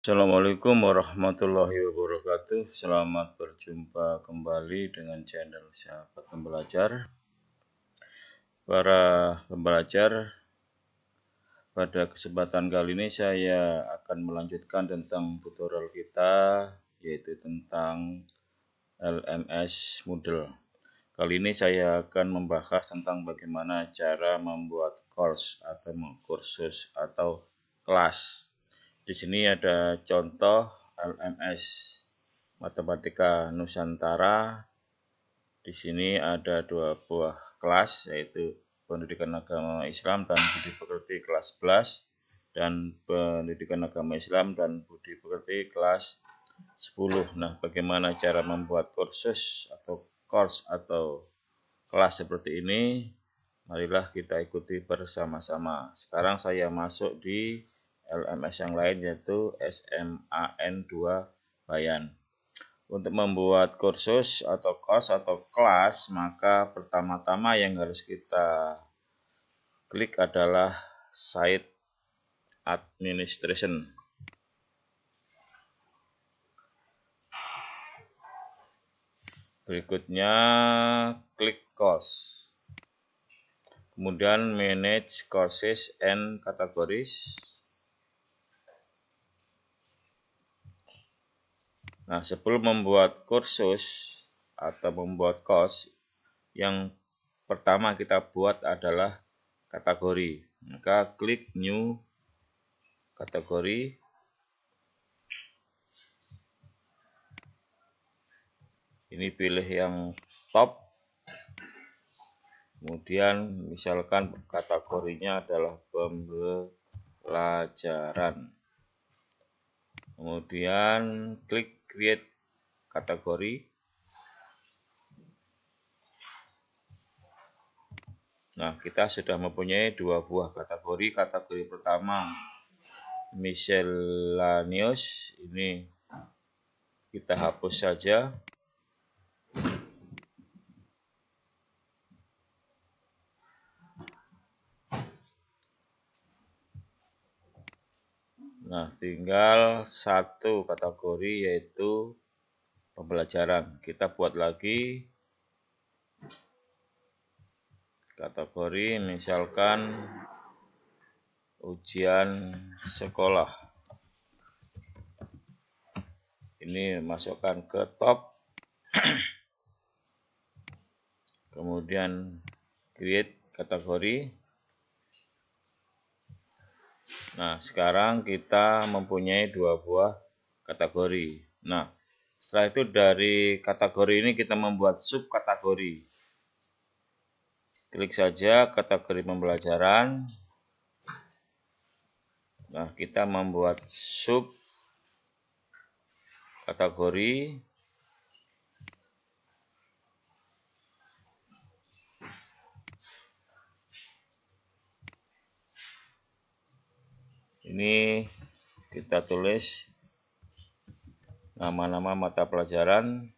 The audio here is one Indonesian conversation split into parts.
Assalamualaikum warahmatullahi wabarakatuh. Selamat berjumpa kembali dengan channel Sahabat Pembelajar. Para pembelajar, pada kesempatan kali ini saya akan melanjutkan tentang tutorial kita yaitu tentang LMS Moodle. Kali ini saya akan membahas tentang bagaimana cara membuat course atau kursus atau kelas di sini ada contoh LMS Matematika Nusantara. Di sini ada dua buah kelas yaitu Pendidikan Agama Islam dan Budi Pekerti kelas 11 dan Pendidikan Agama Islam dan Budi Pekerti kelas 10. Nah, bagaimana cara membuat kursus atau course atau kelas seperti ini? Marilah kita ikuti bersama-sama. Sekarang saya masuk di LMS yang lain yaitu SMAN2 Bayan. Untuk membuat kursus atau kos atau kelas, maka pertama-tama yang harus kita klik adalah site administration. Berikutnya klik course. Kemudian manage courses and categories. Nah, sebelum membuat kursus atau membuat course, yang pertama kita buat adalah kategori. Maka klik new kategori. Ini pilih yang top. Kemudian misalkan kategorinya adalah pembelajaran. Kemudian klik create kategori Nah, kita sudah mempunyai dua buah kategori. Kategori pertama miscellaneous ini kita hapus saja. Nah, tinggal satu kategori yaitu pembelajaran. Kita buat lagi kategori misalkan ujian sekolah. Ini masukkan ke top. Kemudian create kategori Nah, sekarang kita mempunyai dua buah kategori. Nah, setelah itu dari kategori ini kita membuat subkategori. Klik saja kategori pembelajaran. Nah, kita membuat sub kategori ini kita tulis nama-nama mata pelajaran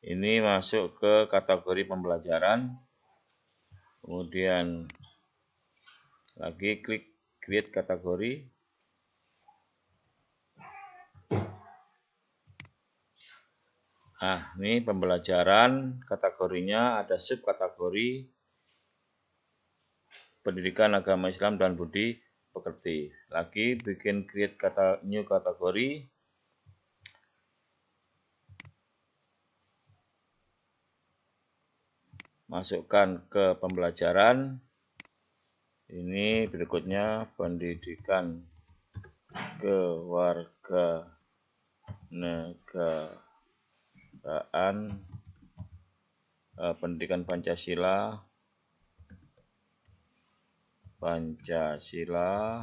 ini masuk ke kategori pembelajaran kemudian lagi klik create kategori Nah, ini pembelajaran kategorinya ada sub kategori pendidikan agama Islam dan budi pekerti. Lagi bikin create kata new kategori. Masukkan ke pembelajaran. Ini berikutnya pendidikan warga negara pembukaan eh, pendidikan Pancasila Pancasila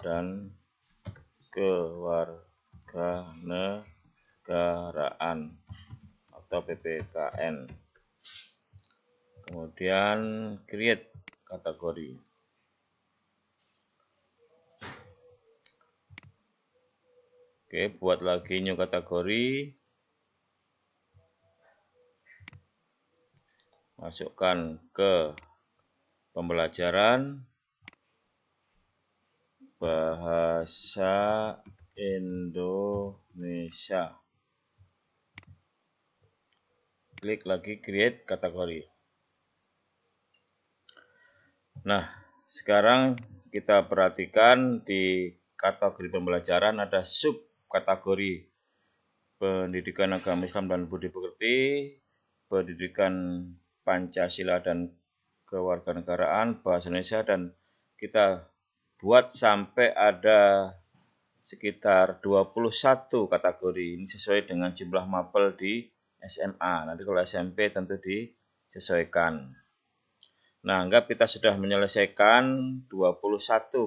dan kewarganegaraan atau PPKN. Kemudian create kategori. Oke, buat lagi new kategori masukkan ke pembelajaran bahasa Indonesia. Klik lagi create kategori. Nah, sekarang kita perhatikan di kategori pembelajaran ada sub kategori pendidikan agama Islam dan budi pekerti, pendidikan Pancasila dan kewarganegaraan bahasa Indonesia dan kita buat sampai ada sekitar 21 kategori ini sesuai dengan jumlah mapel di SMA. Nanti kalau SMP tentu disesuaikan. Nah, anggap kita sudah menyelesaikan 21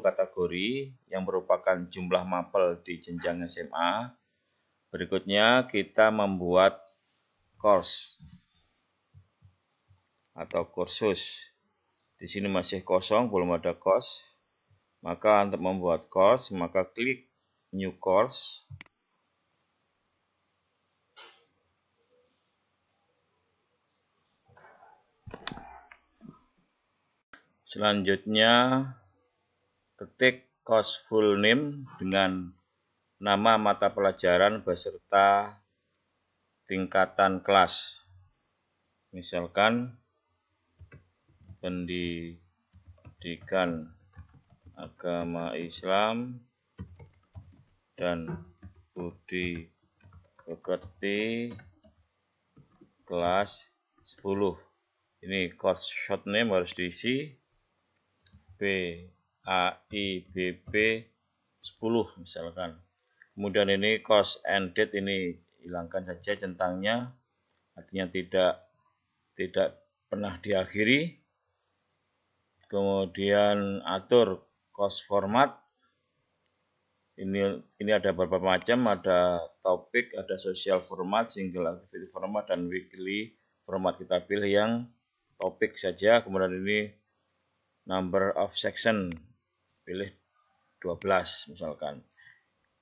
kategori yang merupakan jumlah mapel di jenjang SMA. Berikutnya kita membuat course atau kursus. Di sini masih kosong, belum ada course. Maka untuk membuat course, maka klik new course. Selanjutnya ketik course full name dengan nama mata pelajaran beserta tingkatan kelas. Misalkan pendidikan agama Islam dan budi pekerti kelas 10 ini course short name harus diisi B A I B B 10 misalkan kemudian ini course and date ini hilangkan saja centangnya artinya tidak tidak pernah diakhiri kemudian atur cost format ini ini ada beberapa macam ada topik ada social format single activity format dan weekly format kita pilih yang topik saja kemudian ini number of section pilih 12 misalkan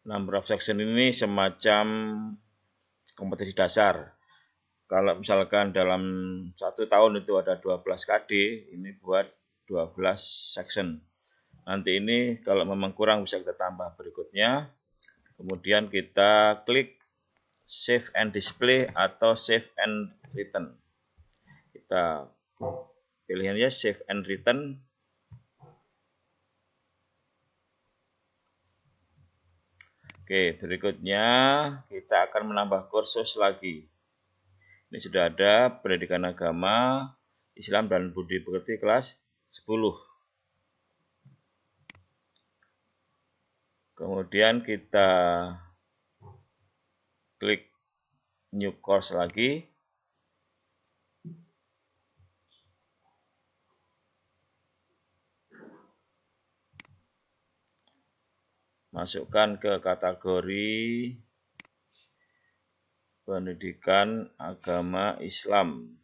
number of section ini semacam kompetisi dasar kalau misalkan dalam satu tahun itu ada 12 KD ini buat 12 section. Nanti ini kalau memang kurang bisa kita tambah berikutnya. Kemudian kita klik save and display atau save and return. Kita pilihannya ya, save and return. Oke, berikutnya kita akan menambah kursus lagi. Ini sudah ada pendidikan agama, Islam dan Budi Pekerti kelas 10. Kemudian kita klik new course lagi. Masukkan ke kategori pendidikan agama Islam.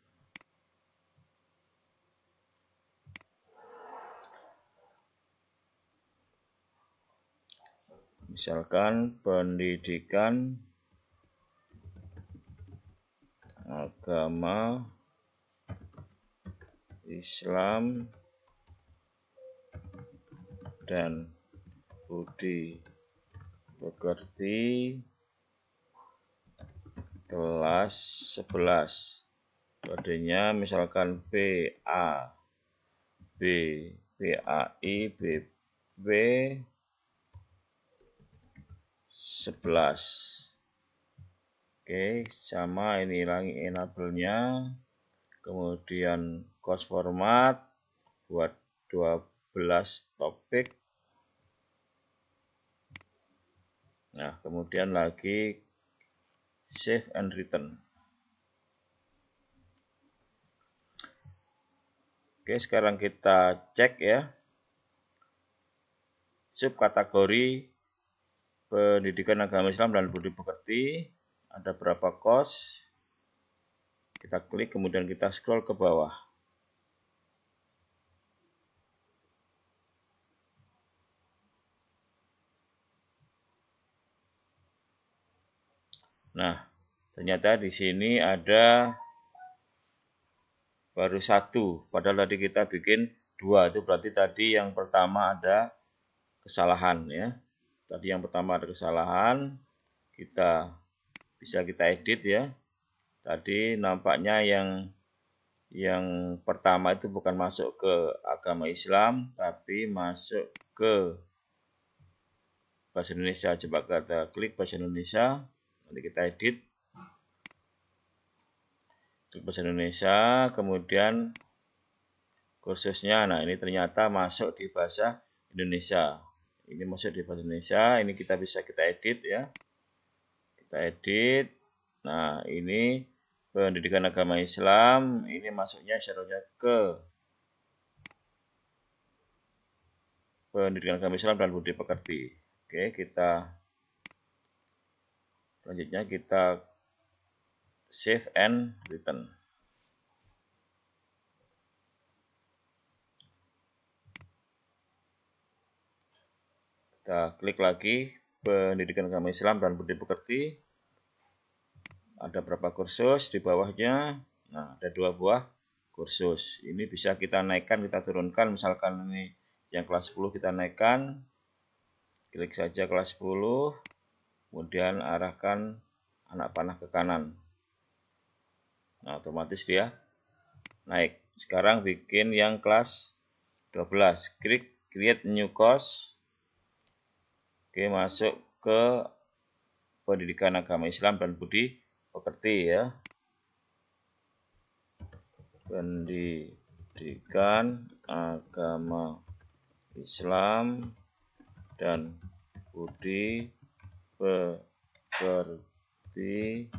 misalkan pendidikan agama Islam dan budi pekerti kelas 11 kodenya misalkan PA B PAI B B 11 oke sama ini lagi enable nya kemudian cost format buat 12 topik nah kemudian lagi save and return oke sekarang kita cek ya subkategori pendidikan agama Islam dan budi pekerti ada berapa kos kita klik kemudian kita scroll ke bawah nah ternyata di sini ada baru satu padahal tadi kita bikin dua itu berarti tadi yang pertama ada kesalahan ya Tadi yang pertama ada kesalahan, kita bisa kita edit ya. Tadi nampaknya yang yang pertama itu bukan masuk ke agama Islam, tapi masuk ke bahasa Indonesia. Coba kita klik bahasa Indonesia, nanti kita edit. Klik bahasa Indonesia, kemudian khususnya, Nah, ini ternyata masuk di bahasa Indonesia ini masih di bahasa Indonesia ini kita bisa kita edit ya kita edit nah ini pendidikan agama Islam ini masuknya syaratnya ke pendidikan agama Islam dan budi pekerti oke kita selanjutnya kita save and return kita klik lagi pendidikan agama Islam dan budi pekerti ada berapa kursus di bawahnya nah ada dua buah kursus ini bisa kita naikkan kita turunkan misalkan ini yang kelas 10 kita naikkan klik saja kelas 10 kemudian arahkan anak panah ke kanan nah otomatis dia naik sekarang bikin yang kelas 12 klik create new course Oke, masuk ke pendidikan agama Islam dan budi pekerti ya. Pendidikan agama Islam dan budi pekerti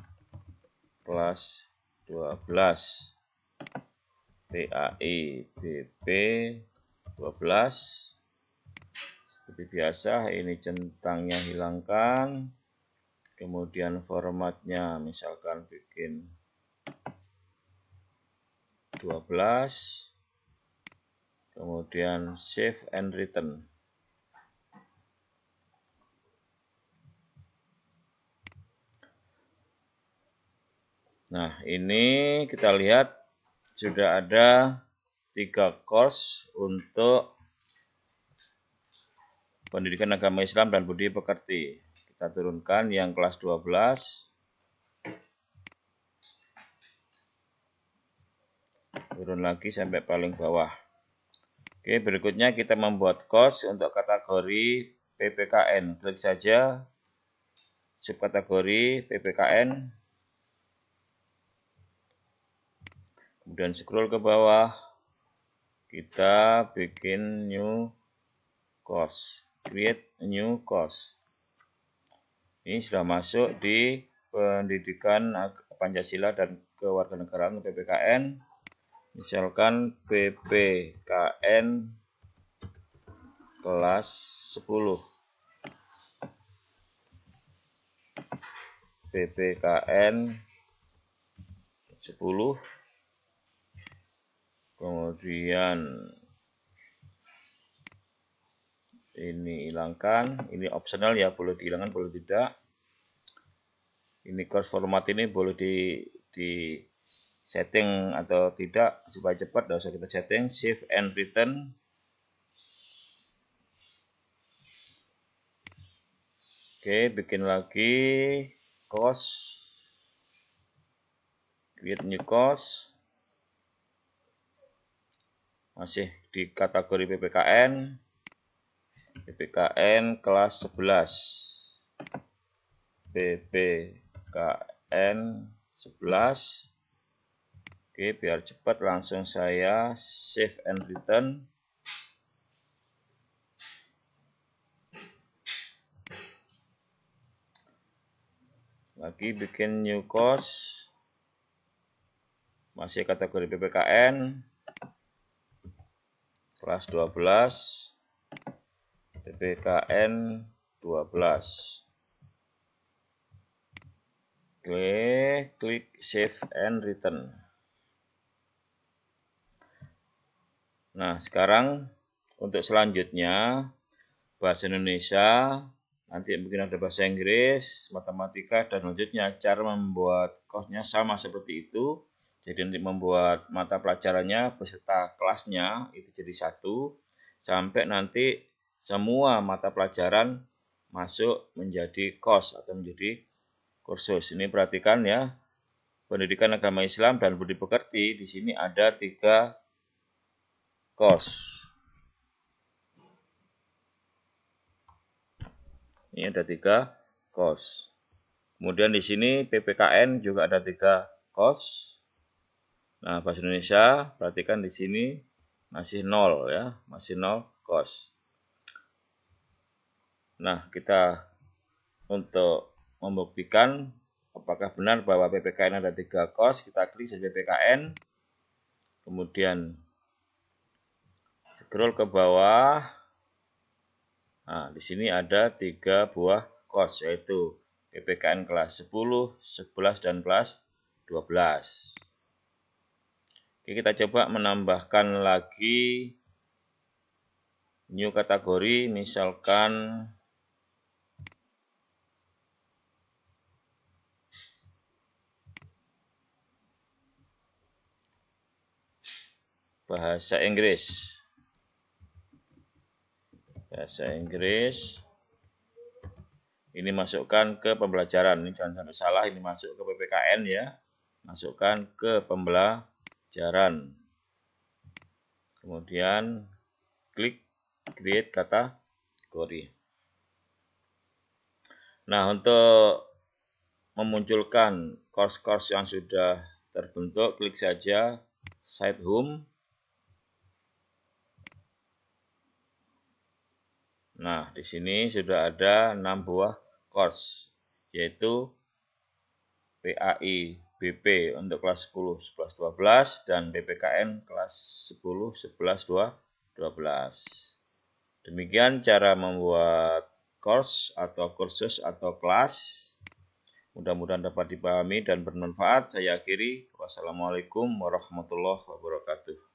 kelas 12 PAI BP 12 seperti biasa ini centangnya hilangkan kemudian formatnya misalkan bikin 12 kemudian save and return nah ini kita lihat sudah ada tiga course untuk pendidikan agama Islam dan budi pekerti. Kita turunkan yang kelas 12. Turun lagi sampai paling bawah. Oke, berikutnya kita membuat kos untuk kategori PPKN. Klik saja subkategori PPKN. Kemudian scroll ke bawah. Kita bikin new course create new course ini sudah masuk di pendidikan Pancasila dan kewarganegaraan PPKN misalkan PPKN kelas 10 PPKN 10 kemudian ini hilangkan ini opsional ya boleh dihilangkan boleh tidak ini course format ini boleh di di setting atau tidak supaya cepat tidak usah kita setting shift and return oke bikin lagi cost create new cost masih di kategori PPKN BPKN kelas 11 BPKN 11 Oke biar cepat langsung saya save and return lagi bikin new course masih kategori PPKN kelas 12 PPKN 12 Oke, klik save and return. Nah, sekarang untuk selanjutnya bahasa Indonesia, nanti mungkin ada bahasa Inggris, matematika dan lanjutnya cara membuat kosnya sama seperti itu. Jadi nanti membuat mata pelajarannya beserta kelasnya itu jadi satu sampai nanti semua mata pelajaran masuk menjadi kos atau menjadi kursus. Ini perhatikan ya, pendidikan agama Islam dan budi pekerti di sini ada tiga kos. Ini ada tiga kos. Kemudian di sini PPKN juga ada tiga kos. Nah, bahasa Indonesia perhatikan di sini masih nol ya, masih nol kos. Nah, kita untuk membuktikan apakah benar bahwa PPKN ada tiga kos, kita klik saja PPKN, kemudian scroll ke bawah. Nah, di sini ada tiga buah kos, yaitu PPKN kelas 10, 11, dan kelas 12. Oke, kita coba menambahkan lagi new kategori, misalkan bahasa Inggris. Bahasa Inggris. Ini masukkan ke pembelajaran. Ini jangan sampai salah, ini masuk ke PPKN ya. Masukkan ke pembelajaran. Kemudian klik create kata kategori. Nah, untuk memunculkan course-course yang sudah terbentuk, klik saja site home Nah, di sini sudah ada 6 buah course, yaitu PAI BP untuk kelas 10, 11, 12, dan BPKN kelas 10, 11, 12. Demikian cara membuat course atau kursus atau kelas. Mudah-mudahan dapat dipahami dan bermanfaat. Saya akhiri. Wassalamualaikum warahmatullahi wabarakatuh.